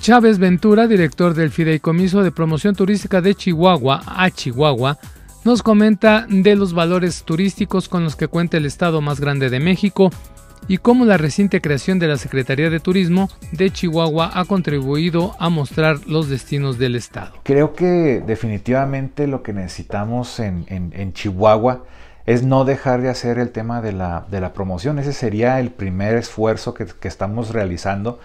Chávez Ventura, director del Fideicomiso de Promoción Turística de Chihuahua, a Chihuahua, nos comenta de los valores turísticos con los que cuenta el estado más grande de México y cómo la reciente creación de la Secretaría de Turismo de Chihuahua ha contribuido a mostrar los destinos del estado. Creo que definitivamente lo que necesitamos en, Chihuahua es no dejar de hacer el tema de la, promoción. Ese sería el primer esfuerzo que estamos realizando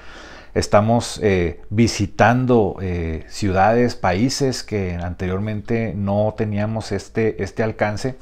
Estamos eh, visitando eh, ciudades, países que anteriormente no teníamos este, este alcance.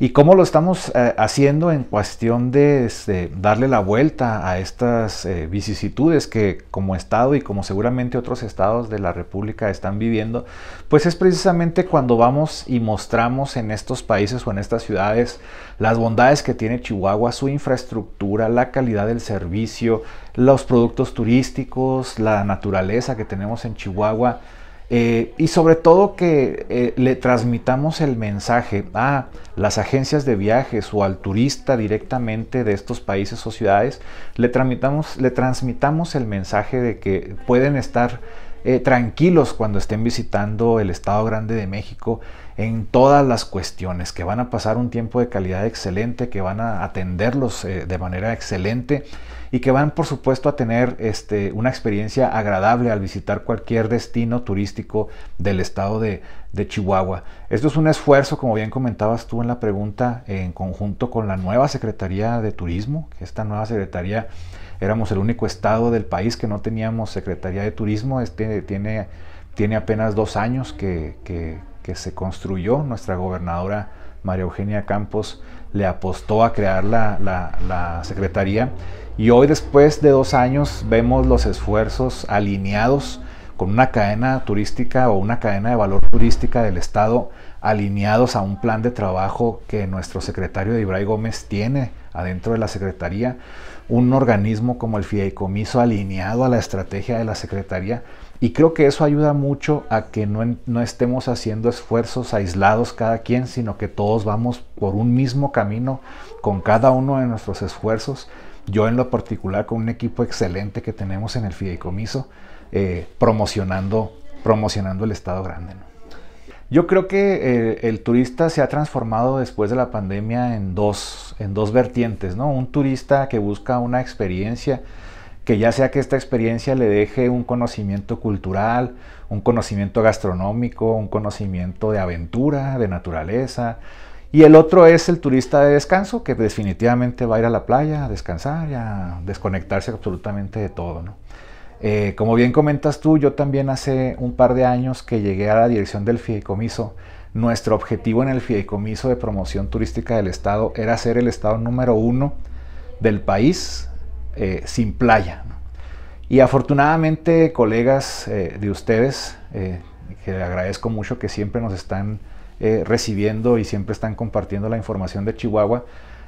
¿Y cómo lo estamos eh, haciendo en cuestión de este, darle la vuelta a estas eh, vicisitudes que como Estado y como seguramente otros estados de la República están viviendo? Pues es precisamente cuando vamos y mostramos en estos países o en estas ciudades las bondades que tiene Chihuahua, su infraestructura, la calidad del servicio, los productos turísticos, la naturaleza que tenemos en Chihuahua eh, y sobre todo que eh, le transmitamos el mensaje a las agencias de viajes o al turista directamente de estos países o ciudades, le transmitamos el mensaje de que pueden estar eh, tranquilos cuando estén visitando el Estado Grande de México en todas las cuestiones, que van a pasar un tiempo de calidad excelente, que van a atenderlos eh, de manera excelente y que van por supuesto a tener este, una experiencia agradable al visitar cualquier destino turístico del Estado de de Chihuahua. Esto es un esfuerzo, como bien comentabas tú en la pregunta, en conjunto con la nueva Secretaría de Turismo, esta nueva Secretaría éramos el único estado del país que no teníamos Secretaría de Turismo, este tiene, tiene apenas dos años que, se construyó, nuestra gobernadora María Eugenia Campos le apostó a crear la Secretaría y hoy después de dos años vemos los esfuerzos alineados con una cadena turística o una cadena de valor turística del Estado alineados a un plan de trabajo que nuestro secretario de Ibray Gómez tiene adentro de la Secretaría, un organismo como el Fideicomiso alineado a la estrategia de la Secretaría. Y creo que eso ayuda mucho a que no estemos haciendo esfuerzos aislados cada quien, sino que todos vamos por un mismo camino con cada uno de nuestros esfuerzos. Yo en lo particular con un equipo excelente que tenemos en el Fideicomiso eh, promocionando, promocionando el Estado grande. Yo creo que eh, el turista se ha transformado después de la pandemia en dos, en dos vertientes, ¿no? Un turista que busca una experiencia, que ya sea que esta experiencia le deje un conocimiento cultural, un conocimiento gastronómico, un conocimiento de aventura, de naturaleza. Y el otro es el turista de descanso, que definitivamente va a ir a la playa a descansar y a desconectarse absolutamente de todo, ¿no? Eh, como bien comentas tú, yo también hace un par de años que llegué a la dirección del fideicomiso. Nuestro objetivo en el fideicomiso de promoción turística del estado era ser el estado número uno del país eh, sin playa. Y afortunadamente, colegas eh, de ustedes, que agradezco mucho que siempre nos están recibiendo y siempre están compartiendo la información de Chihuahua,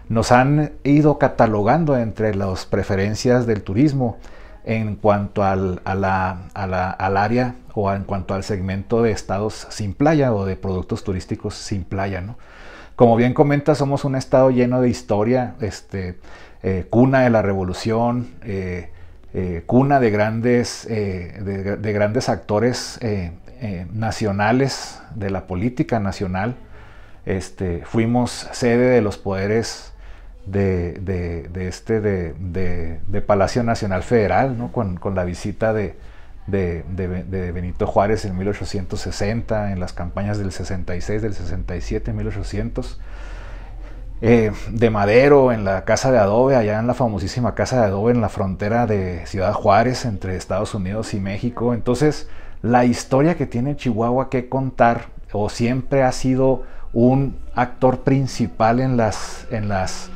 nos han ido catalogando entre las preferencias del turismo en cuanto al, a al área o en cuanto al segmento de estados sin playa o de productos turísticos sin playa. ¿no? Como bien comenta, somos un estado lleno de historia, este, eh, cuna de la revolución, eh, eh, cuna de grandes, de, grandes actores nacionales, de la política nacional. Este, fuimos sede de los poderes de, este, de, Palacio Nacional Federal, con, la visita de, Benito Juárez en 1860, en las campañas del 66, del 67, 1800. Eh, de Madero en la Casa de Adobe, allá en la famosísima Casa de Adobe en la frontera de Ciudad Juárez entre Estados Unidos y México. Entonces, la historia que tiene Chihuahua que contar, o siempre ha sido un actor principal en las, en las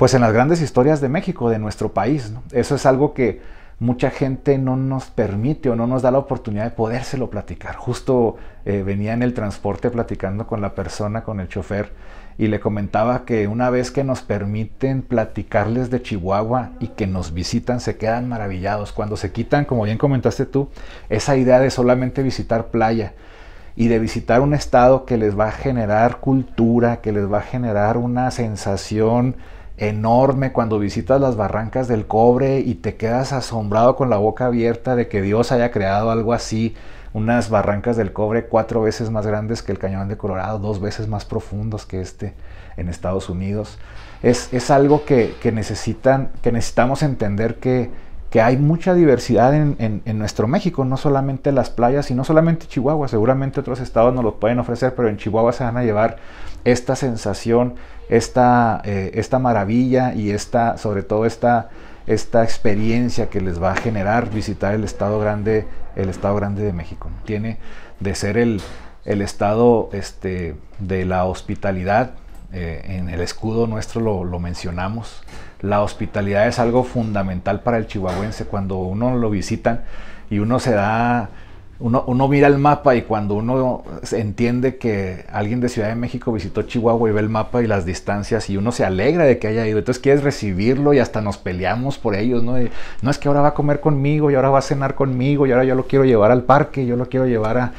pues en las grandes historias de México, de nuestro país. Eso es algo que mucha gente no nos permite o no nos da la oportunidad de podérselo platicar. Justo eh, venía en el transporte platicando con la persona, con el chofer, y le comentaba que una vez que nos permiten platicarles de Chihuahua y que nos visitan, se quedan maravillados. Cuando se quitan, como bien comentaste tú, esa idea de solamente visitar playa y de visitar un estado que les va a generar cultura, que les va a generar una sensación enorme cuando visitas las barrancas del cobre y te quedas asombrado con la boca abierta de que Dios haya creado algo así, unas barrancas del cobre cuatro veces más grandes que el cañón de Colorado, dos veces más profundos que este en Estados Unidos. Es, es algo que, que, necesitan, que necesitamos entender que, que hay mucha diversidad en, en, nuestro México, no solamente las playas y no solamente Chihuahua, seguramente otros estados nos lo pueden ofrecer, pero en Chihuahua se van a llevar esta sensación, esta, eh, esta maravilla y esta, sobre todo esta, esta experiencia que les va a generar visitar el estado grande, el estado grande de México. Tiene de ser el, el estado este, de la hospitalidad, eh, en el escudo nuestro lo, mencionamos. La hospitalidad es algo fundamental para el chihuahuense. Cuando uno lo visitan y uno se da, uno, mira el mapa y cuando uno entiende que alguien de Ciudad de México visitó Chihuahua y ve el mapa y las distancias y uno se alegra de que haya ido, entonces quieres recibirlo y hasta nos peleamos por ellos, ¿no? no es que ahora va a comer conmigo y ahora va a cenar conmigo y ahora yo lo quiero llevar al parque, yo lo quiero llevar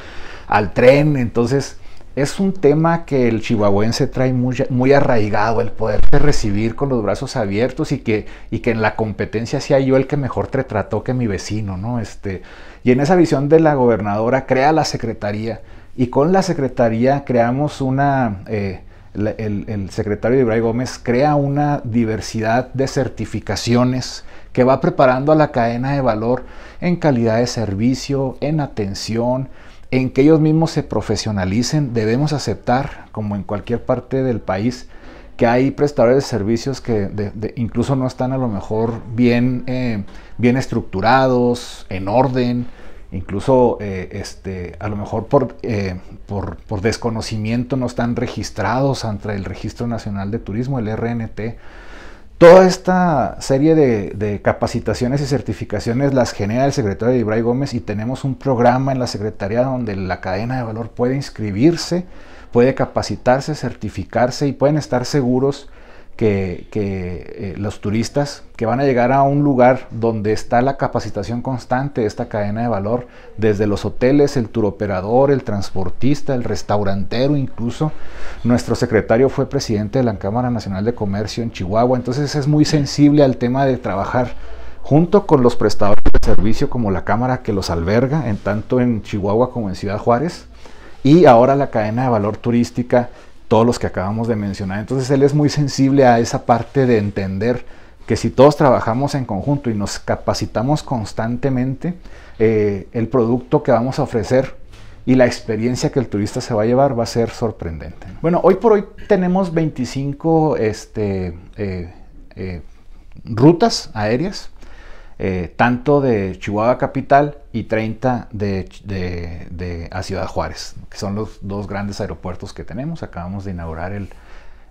al tren, entonces es un tema que el chihuahuense trae muy, arraigado, el de recibir con los brazos abiertos y que, y que en la competencia sea yo el que mejor te trató que mi vecino, ¿no? Este, y en esa visión de la gobernadora crea la secretaría y con la secretaría creamos una... Eh, el, secretario Ibrahim Gómez crea una diversidad de certificaciones que va preparando a la cadena de valor en calidad de servicio, en atención, en que ellos mismos se profesionalicen. Debemos aceptar, como en cualquier parte del país, que hay prestadores de servicios que incluso no están a lo mejor bien, eh, bien estructurados, en orden, incluso eh, este, a lo mejor eh, por, por desconocimiento no están registrados ante el Registro Nacional de Turismo, el RNT. Toda esta serie de, capacitaciones y certificaciones las genera el secretario Ibray Gómez y tenemos un programa en la Secretaría donde la cadena de valor puede inscribirse, puede capacitarse, certificarse y pueden estar seguros que, eh, los turistas que van a llegar a un lugar donde está la capacitación constante de esta cadena de valor, desde los hoteles, el turoperador, el transportista, el restaurantero incluso. Nuestro secretario fue presidente de la Cámara Nacional de Comercio en Chihuahua, entonces es muy sensible al tema de trabajar junto con los prestadores de servicio como la Cámara que los alberga, en tanto en Chihuahua como en Ciudad Juárez, y ahora la cadena de valor turística todos los que acabamos de mencionar. Entonces él es muy sensible a esa parte de entender que si todos trabajamos en conjunto y nos capacitamos constantemente, eh, el producto que vamos a ofrecer y la experiencia que el turista se va a llevar va a ser sorprendente. Bueno, hoy por hoy tenemos 25 este, eh, eh, rutas aéreas eh, tanto de Chihuahua Capital y 30 de, a Ciudad Juárez, que son los dos grandes aeropuertos que tenemos. Acabamos de inaugurar el,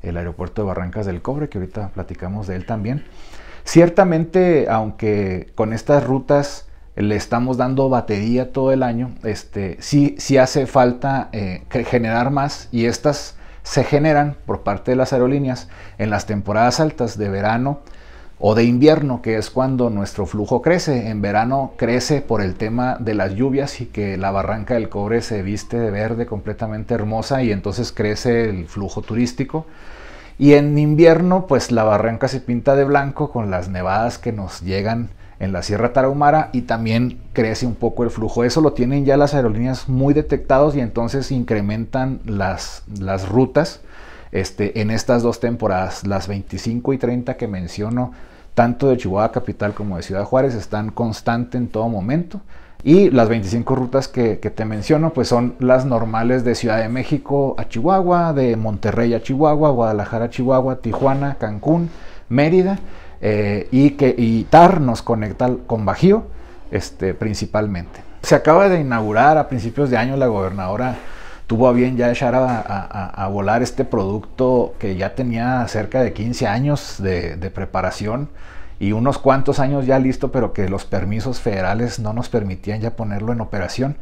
aeropuerto de Barrancas del Cobre, que ahorita platicamos de él también. Ciertamente, aunque con estas rutas le estamos dando batería todo el año, este, sí, hace falta eh, generar más y estas se generan por parte de las aerolíneas en las temporadas altas de verano, o de invierno, que es cuando nuestro flujo crece. En verano crece por el tema de las lluvias y que la barranca del cobre se viste de verde completamente hermosa y entonces crece el flujo turístico. Y en invierno, pues la barranca se pinta de blanco con las nevadas que nos llegan en la Sierra Tarahumara y también crece un poco el flujo. Eso lo tienen ya las aerolíneas muy detectados y entonces incrementan las, las rutas este, en estas dos temporadas, las 25 y 30 que menciono, tanto de Chihuahua Capital como de Ciudad Juárez, están constantes en todo momento. Y las 25 rutas que, te menciono, pues son las normales de Ciudad de México a Chihuahua, de Monterrey a Chihuahua, Guadalajara a Chihuahua, Tijuana, Cancún, Mérida, eh, y que y TAR nos conecta con Bajío este, principalmente. Se acaba de inaugurar a principios de año la gobernadora tuvo bien ya echar a, volar este producto que ya tenía cerca de 15 años de, preparación y unos cuantos años ya listo, pero que los permisos federales no nos permitían ya ponerlo en operación.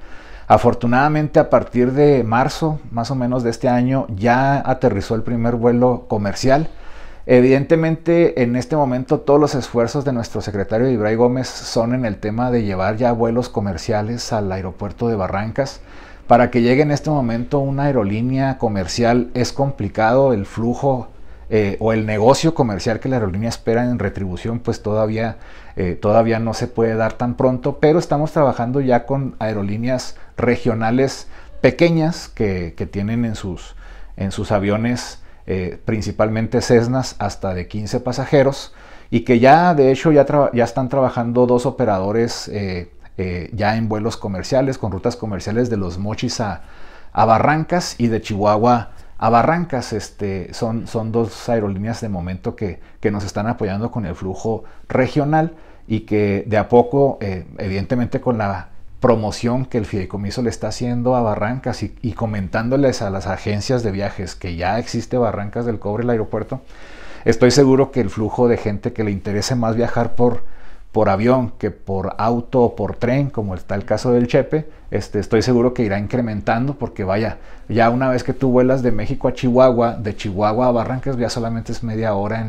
Afortunadamente a partir de marzo, más o menos de este año, ya aterrizó el primer vuelo comercial. Evidentemente, en este momento todos los esfuerzos de nuestro secretario Ibray Gómez son en el tema de llevar ya vuelos comerciales al aeropuerto de Barrancas para que llegue en este momento una aerolínea comercial es complicado el flujo eh, o el negocio comercial que la aerolínea espera en retribución, pues todavía, eh, todavía no se puede dar tan pronto, pero estamos trabajando ya con aerolíneas regionales pequeñas que, tienen en sus, en sus aviones eh, principalmente Cessnas hasta de 15 pasajeros y que ya de hecho ya, ya están trabajando dos operadores eh, ya en vuelos comerciales, con rutas comerciales de los mochis a, Barrancas y de Chihuahua a Barrancas. Este, son, son dos aerolíneas de momento que, nos están apoyando con el flujo regional y que de a poco, eh, evidentemente con la promoción que el fideicomiso le está haciendo a Barrancas y, comentándoles a las agencias de viajes que ya existe Barrancas del Cobre el aeropuerto, estoy seguro que el flujo de gente que le interese más viajar por por avión que por auto o por tren, como está el caso del Chepe, este, estoy seguro que irá incrementando porque vaya, ya una vez que tú vuelas de México a Chihuahua, de Chihuahua a Barrancas ya solamente es media hora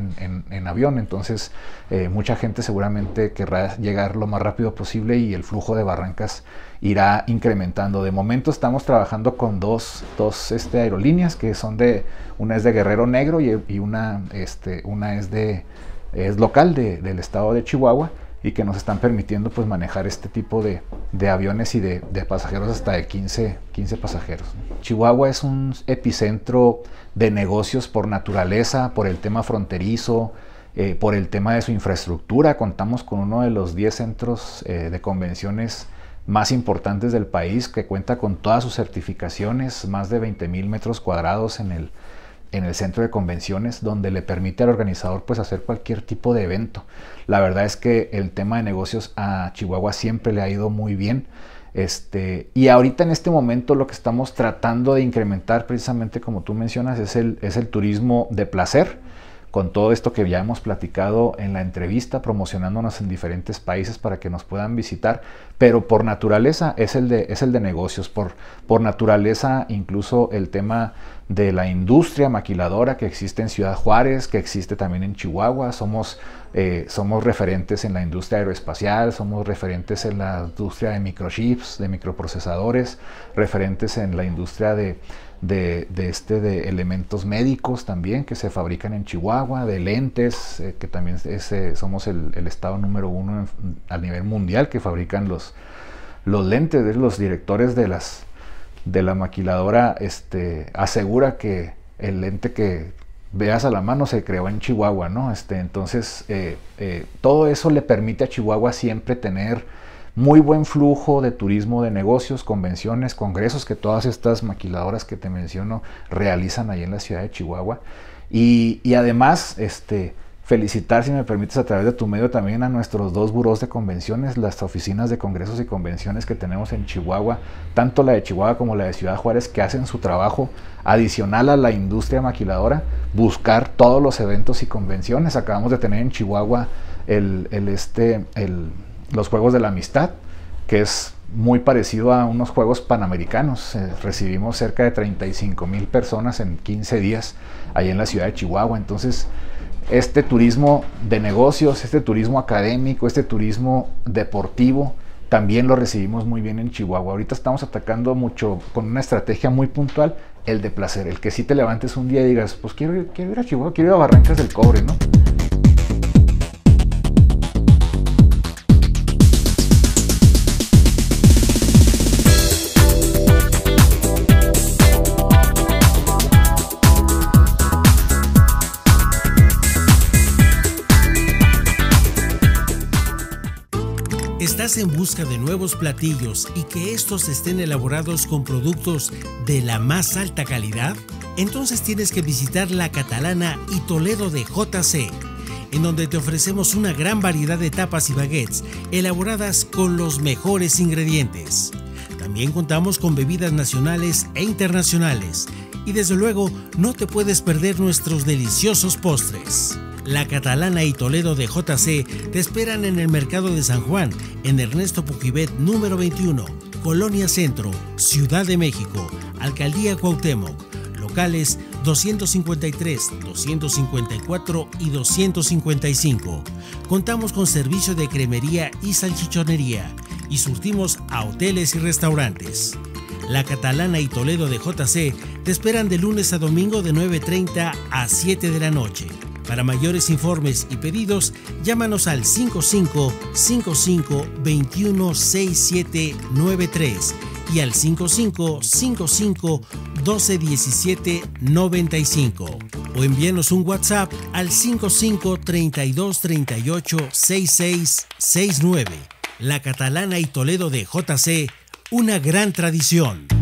en, avión, entonces eh, mucha gente seguramente querrá llegar lo más rápido posible y el flujo de Barrancas irá incrementando. De momento estamos trabajando con dos, este, aerolíneas que son de, una es de Guerrero Negro y, una, este, una es de... Es local del estado de Chihuahua y que nos están permitiendo pues manejar este tipo de, aviones y de, pasajeros hasta de 15, pasajeros. Chihuahua es un epicentro de negocios por naturaleza, por el tema fronterizo, eh, por el tema de su infraestructura. Contamos con uno de los 10 centros eh, de convenciones más importantes del país que cuenta con todas sus certificaciones, más de 20 mil metros cuadrados en el en el centro de convenciones donde le permite al organizador pues hacer cualquier tipo de evento. La verdad es que el tema de negocios a Chihuahua siempre le ha ido muy bien. Este, y ahorita en este momento lo que estamos tratando de incrementar precisamente como tú mencionas es el, es el turismo de placer con todo esto que ya hemos platicado en la entrevista, promocionándonos en diferentes países para que nos puedan visitar, pero por naturaleza es el de, es el de negocios, por, por naturaleza incluso el tema de la industria maquiladora que existe en Ciudad Juárez, que existe también en Chihuahua, somos, eh, somos referentes en la industria aeroespacial, somos referentes en la industria de microchips, de microprocesadores, referentes en la industria de de, este, de elementos médicos también que se fabrican en Chihuahua, de lentes, eh, que también eh, somos el, estado número uno a nivel mundial que fabrican los, los lentes. Los directores de, las, de la maquiladora este, asegura que el lente que veas a la mano se creó en Chihuahua, ¿no? Este, entonces, eh, todo eso le permite a Chihuahua siempre tener muy buen flujo de turismo, de negocios, convenciones, congresos que todas estas maquiladoras que te menciono realizan ahí en la ciudad de Chihuahua. Y, además, este, felicitar, si me permites, a través de tu medio también a nuestros dos burós de convenciones, las oficinas de congresos y convenciones que tenemos en Chihuahua, tanto la de Chihuahua como la de Ciudad Juárez, que hacen su trabajo adicional a la industria maquiladora, buscar todos los eventos y convenciones. Acabamos de tener en Chihuahua el, el este, el los Juegos de la Amistad, que es muy parecido a unos Juegos Panamericanos. Eh, recibimos cerca de 35 mil personas en 15 días ahí en la ciudad de Chihuahua. Entonces, este turismo de negocios, este turismo académico, este turismo deportivo, también lo recibimos muy bien en Chihuahua. Ahorita estamos atacando mucho con una estrategia muy puntual, el de placer, el que si te levantes un día y digas, pues quiero, quiero ir a Chihuahua, quiero ir a Barrancas del Cobre, ¿no? estás en busca de nuevos platillos y que estos estén elaborados con productos de la más alta calidad, entonces tienes que visitar la Catalana y Toledo de JC, en donde te ofrecemos una gran variedad de tapas y baguettes elaboradas con los mejores ingredientes. También contamos con bebidas nacionales e internacionales y desde luego no te puedes perder nuestros deliciosos postres. La Catalana y Toledo de JC te esperan en el Mercado de San Juan, en Ernesto Pujibet número 21, Colonia Centro, Ciudad de México, Alcaldía Cuauhtémoc, locales 253, 254 y 255. Contamos con servicio de cremería y salchichonería y surtimos a hoteles y restaurantes. La Catalana y Toledo de JC te esperan de lunes a domingo de 9.30 a 7 de la noche. Para mayores informes y pedidos, llámanos al 55 55 21 67 93 y al 55 55 12 17 95 o envíenos un WhatsApp al 55 32 38 66 69. La Catalana y Toledo de JC, una gran tradición.